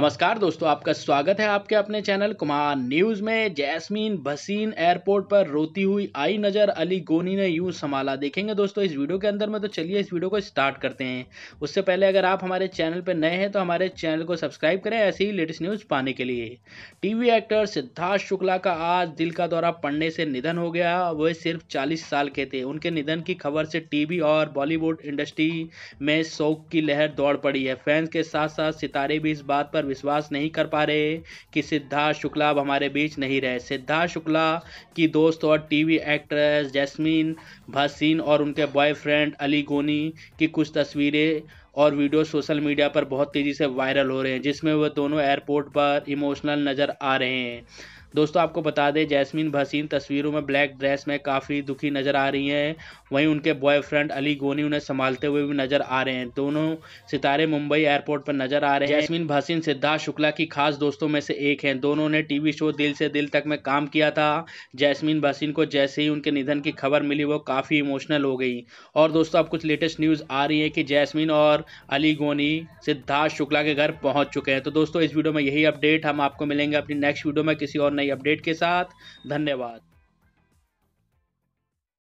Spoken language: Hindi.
नमस्कार दोस्तों आपका स्वागत है आपके अपने चैनल कुमार न्यूज़ में जैस्मीन भसीन एयरपोर्ट पर रोती हुई आई नज़र अली गोनी ने यूं संभाला देखेंगे दोस्तों इस वीडियो के अंदर में तो चलिए इस वीडियो को स्टार्ट करते हैं उससे पहले अगर आप हमारे चैनल पर नए हैं तो हमारे चैनल को सब्सक्राइब करें ऐसे ही लेटेस्ट न्यूज़ पाने के लिए टीवी एक्टर सिद्धार्थ शुक्ला का आज दिल का दौरा पड़ने से निधन हो गया वह सिर्फ चालीस साल के थे उनके निधन की खबर से टीवी और बॉलीवुड इंडस्ट्री में शोक की लहर दौड़ पड़ी है फैंस के साथ साथ सितारे भी इस बात पर विश्वास नहीं कर पा रहे कि सिद्धार्थ शुक्ला अब हमारे बीच नहीं रहे सिद्धार्थ शुक्ला की दोस्त और टीवी एक्ट्रेस जैस्मीन भसीन और उनके बॉयफ्रेंड अली गोनी की कुछ तस्वीरें और वीडियो सोशल मीडिया पर बहुत तेज़ी से वायरल हो रहे हैं जिसमें वह दोनों एयरपोर्ट पर इमोशनल नज़र आ रहे हैं दोस्तों आपको बता दें जैस्मिन भसीन तस्वीरों में ब्लैक ड्रेस में काफ़ी दुखी नज़र आ रही हैं वहीं उनके बॉयफ्रेंड अली गोनी उन्हें संभालते हुए भी नज़र आ रहे हैं दोनों सितारे मुंबई एयरपोर्ट पर नज़र आ रहे हैं जैस्मिन भसीन सिद्धार्थ शुक्ला की खास दोस्तों में से एक हैं दोनों ने टी शो दिल से दिल तक में काम किया था जैसमिन भसीन को जैसे ही उनके निधन की खबर मिली वो काफ़ी इमोशनल हो गई और दोस्तों अब कुछ लेटेस्ट न्यूज़ आ रही है कि जैसमिन और अली गोनी सिद्धार्थ शुक्ला के घर पहुँच चुके हैं तो दोस्तों इस वीडियो में यही अपडेट हम आपको मिलेंगे अपनी नेक्स्ट वीडियो में किसी और नई अपडेट के साथ धन्यवाद